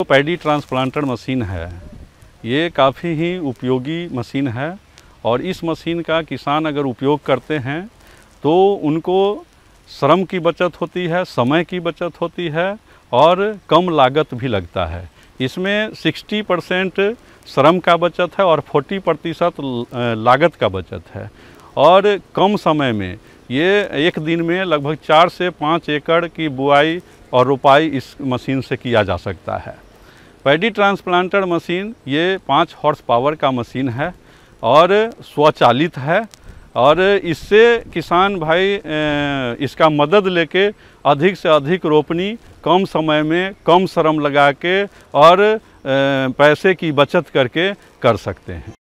जो तो paddy transplanter machine है ये काफ़ी ही उपयोगी मशीन है और इस मशीन का किसान अगर उपयोग करते हैं तो उनको श्रम की बचत होती है समय की बचत होती है और कम लागत भी लगता है इसमें 60 परसेंट श्रम का बचत है और 40 प्रतिशत लागत का बचत है और कम समय में ये एक दिन में लगभग चार से पाँच एकड़ की बुआई और रोपाई इस मशीन से किया जा सकता है पैडी ट्रांसप्लांटर मशीन ये पाँच हॉर्स पावर का मशीन है और स्वचालित है और इससे किसान भाई इसका मदद लेके अधिक से अधिक रोपनी कम समय में कम श्रम लगा के और पैसे की बचत करके कर सकते हैं